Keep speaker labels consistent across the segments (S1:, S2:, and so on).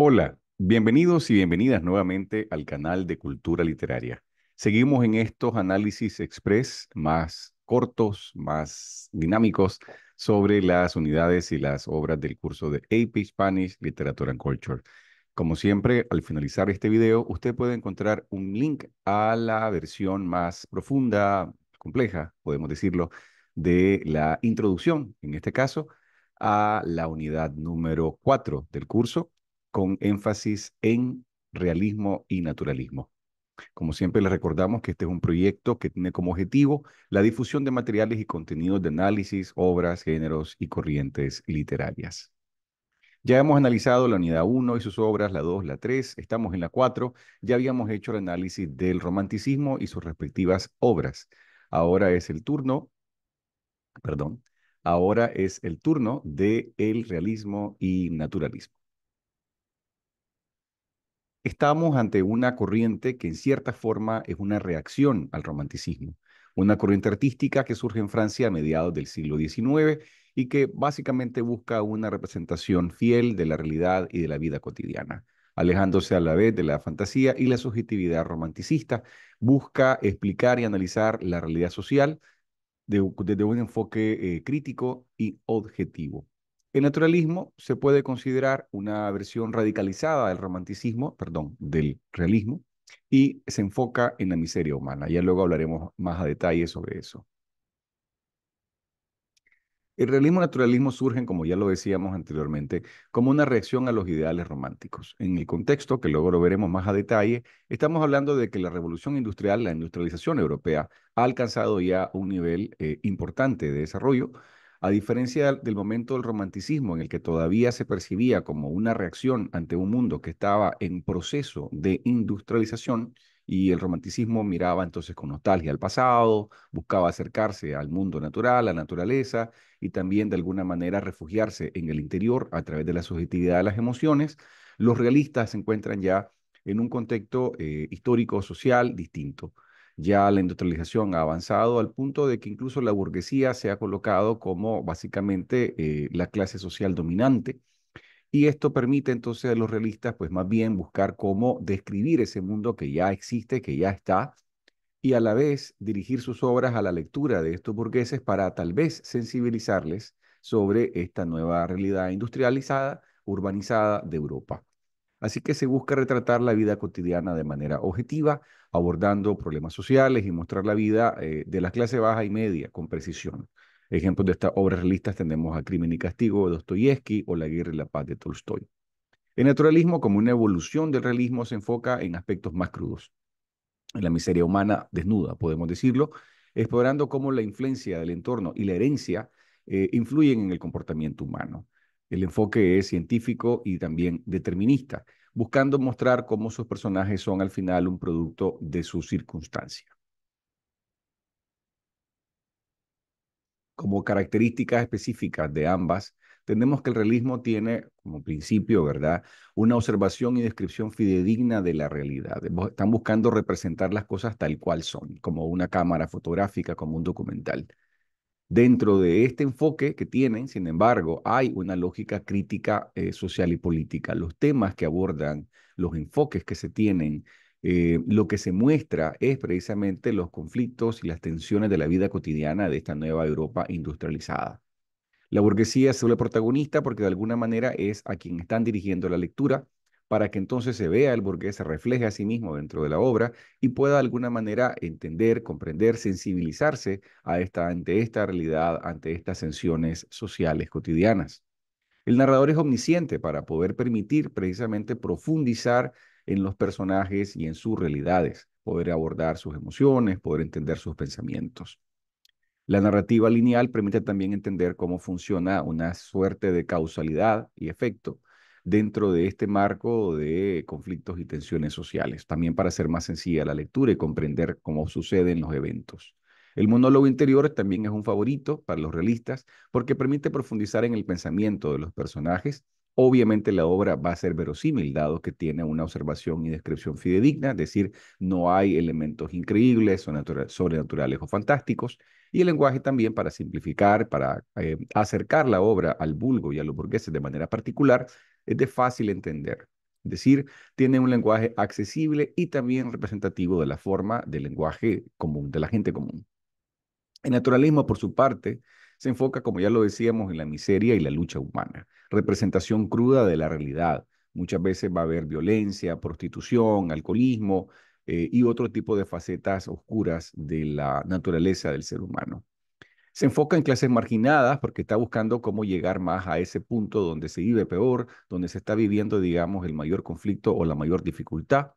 S1: Hola, bienvenidos y bienvenidas nuevamente al canal de Cultura Literaria. Seguimos en estos análisis express más cortos, más dinámicos sobre las unidades y las obras del curso de AP Spanish Literature and Culture. Como siempre, al finalizar este video, usted puede encontrar un link a la versión más profunda, compleja, podemos decirlo, de la introducción, en este caso, a la unidad número 4 del curso, con énfasis en realismo y naturalismo. Como siempre les recordamos que este es un proyecto que tiene como objetivo la difusión de materiales y contenidos de análisis, obras, géneros y corrientes literarias. Ya hemos analizado la unidad 1 y sus obras, la 2, la 3, estamos en la 4, ya habíamos hecho el análisis del romanticismo y sus respectivas obras. Ahora es el turno, perdón, ahora es el turno de el realismo y naturalismo. Estamos ante una corriente que en cierta forma es una reacción al romanticismo, una corriente artística que surge en Francia a mediados del siglo XIX y que básicamente busca una representación fiel de la realidad y de la vida cotidiana alejándose a la vez de la fantasía y la subjetividad romanticista. Busca explicar y analizar la realidad social desde un enfoque eh, crítico y objetivo. El naturalismo se puede considerar una versión radicalizada del romanticismo, perdón, del realismo, y se enfoca en la miseria humana. Ya luego hablaremos más a detalle sobre eso. El realismo y naturalismo surgen, como ya lo decíamos anteriormente, como una reacción a los ideales románticos. En el contexto, que luego lo veremos más a detalle, estamos hablando de que la revolución industrial, la industrialización europea, ha alcanzado ya un nivel eh, importante de desarrollo, a diferencia del momento del romanticismo, en el que todavía se percibía como una reacción ante un mundo que estaba en proceso de industrialización, y el romanticismo miraba entonces con nostalgia al pasado, buscaba acercarse al mundo natural, a la naturaleza, y también de alguna manera refugiarse en el interior a través de la subjetividad de las emociones, los realistas se encuentran ya en un contexto eh, histórico, social distinto. Ya la industrialización ha avanzado al punto de que incluso la burguesía se ha colocado como básicamente eh, la clase social dominante. Y esto permite entonces a los realistas, pues más bien buscar cómo describir ese mundo que ya existe, que ya está, y a la vez dirigir sus obras a la lectura de estos burgueses para tal vez sensibilizarles sobre esta nueva realidad industrializada, urbanizada de Europa. Así que se busca retratar la vida cotidiana de manera objetiva, abordando problemas sociales y mostrar la vida eh, de la clase baja y media con precisión. Ejemplos de estas obras realistas tenemos a Crimen y Castigo de Dostoyevsky o La Guerra y la Paz de Tolstoy. El naturalismo, como una evolución del realismo, se enfoca en aspectos más crudos, en la miseria humana desnuda, podemos decirlo, explorando cómo la influencia del entorno y la herencia eh, influyen en el comportamiento humano. El enfoque es científico y también determinista, buscando mostrar cómo sus personajes son al final un producto de su circunstancia. Como características específicas de ambas, tenemos que el realismo tiene como principio, ¿verdad? Una observación y descripción fidedigna de la realidad. Están buscando representar las cosas tal cual son, como una cámara fotográfica, como un documental. Dentro de este enfoque que tienen, sin embargo, hay una lógica crítica eh, social y política. Los temas que abordan, los enfoques que se tienen, eh, lo que se muestra es precisamente los conflictos y las tensiones de la vida cotidiana de esta nueva Europa industrializada. La burguesía se vuelve protagonista porque de alguna manera es a quien están dirigiendo la lectura para que entonces se vea el burgués, se refleje a sí mismo dentro de la obra y pueda de alguna manera entender, comprender, sensibilizarse ante esta realidad, ante estas tensiones sociales cotidianas. El narrador es omnisciente para poder permitir precisamente profundizar en los personajes y en sus realidades, poder abordar sus emociones, poder entender sus pensamientos. La narrativa lineal permite también entender cómo funciona una suerte de causalidad y efecto, dentro de este marco de conflictos y tensiones sociales, también para hacer más sencilla la lectura y comprender cómo suceden los eventos. El monólogo interior también es un favorito para los realistas porque permite profundizar en el pensamiento de los personajes. Obviamente la obra va a ser verosímil, dado que tiene una observación y descripción fidedigna, es decir, no hay elementos increíbles, sobrenaturales o fantásticos. Y el lenguaje también para simplificar, para eh, acercar la obra al vulgo y a los burgueses de manera particular, es de fácil entender. Es decir, tiene un lenguaje accesible y también representativo de la forma del lenguaje común, de la gente común. El naturalismo, por su parte, se enfoca, como ya lo decíamos, en la miseria y la lucha humana, representación cruda de la realidad. Muchas veces va a haber violencia, prostitución, alcoholismo eh, y otro tipo de facetas oscuras de la naturaleza del ser humano. Se enfoca en clases marginadas porque está buscando cómo llegar más a ese punto donde se vive peor, donde se está viviendo, digamos, el mayor conflicto o la mayor dificultad.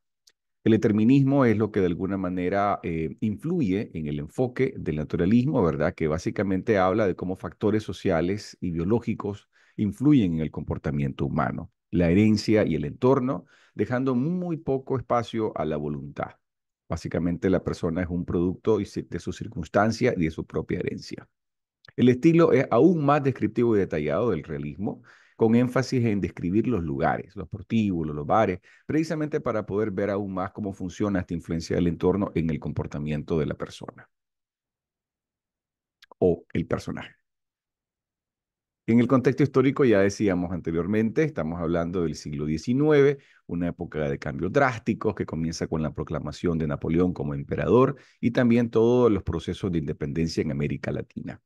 S1: El determinismo es lo que de alguna manera eh, influye en el enfoque del naturalismo, ¿verdad? Que básicamente habla de cómo factores sociales y biológicos influyen en el comportamiento humano, la herencia y el entorno, dejando muy poco espacio a la voluntad. Básicamente la persona es un producto de su circunstancia y de su propia herencia. El estilo es aún más descriptivo y detallado del realismo, con énfasis en describir los lugares, los portíbulos, los bares, precisamente para poder ver aún más cómo funciona esta influencia del entorno en el comportamiento de la persona o el personaje. En el contexto histórico, ya decíamos anteriormente, estamos hablando del siglo XIX, una época de cambios drásticos que comienza con la proclamación de Napoleón como emperador y también todos los procesos de independencia en América Latina.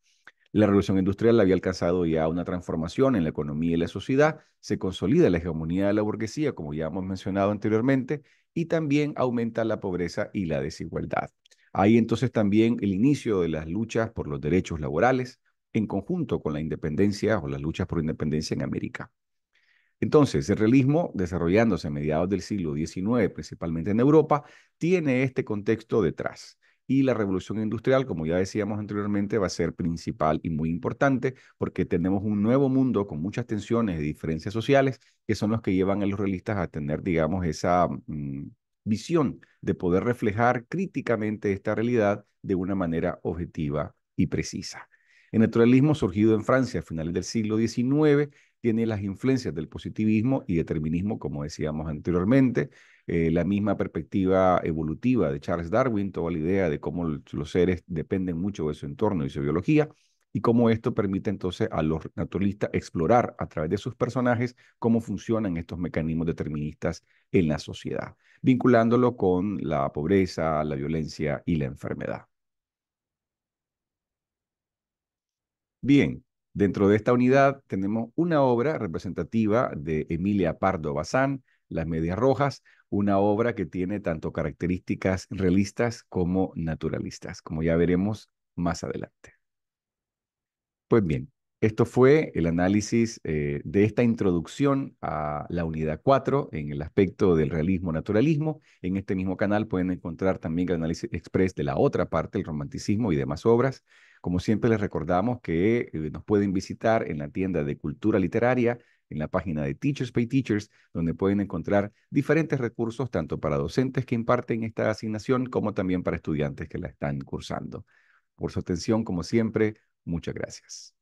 S1: La revolución industrial había alcanzado ya una transformación en la economía y la sociedad, se consolida la hegemonía de la burguesía, como ya hemos mencionado anteriormente, y también aumenta la pobreza y la desigualdad. Hay entonces también el inicio de las luchas por los derechos laborales, en conjunto con la independencia o las luchas por independencia en América. Entonces, el realismo, desarrollándose a mediados del siglo XIX, principalmente en Europa, tiene este contexto detrás. Y la revolución industrial, como ya decíamos anteriormente, va a ser principal y muy importante porque tenemos un nuevo mundo con muchas tensiones y diferencias sociales que son los que llevan a los realistas a tener, digamos, esa mm, visión de poder reflejar críticamente esta realidad de una manera objetiva y precisa. El naturalismo, surgido en Francia a finales del siglo XIX, tiene las influencias del positivismo y determinismo, como decíamos anteriormente, eh, la misma perspectiva evolutiva de Charles Darwin, toda la idea de cómo los seres dependen mucho de su entorno y su biología, y cómo esto permite entonces a los naturalistas explorar a través de sus personajes cómo funcionan estos mecanismos deterministas en la sociedad, vinculándolo con la pobreza, la violencia y la enfermedad. Bien, dentro de esta unidad tenemos una obra representativa de Emilia Pardo Bazán, Las Medias Rojas, una obra que tiene tanto características realistas como naturalistas, como ya veremos más adelante. Pues bien, esto fue el análisis eh, de esta introducción a la unidad 4 en el aspecto del realismo-naturalismo. En este mismo canal pueden encontrar también el análisis express de la otra parte, el romanticismo y demás obras. Como siempre les recordamos que eh, nos pueden visitar en la tienda de cultura literaria, en la página de Teachers Pay Teachers, donde pueden encontrar diferentes recursos tanto para docentes que imparten esta asignación como también para estudiantes que la están cursando. Por su atención, como siempre, muchas gracias.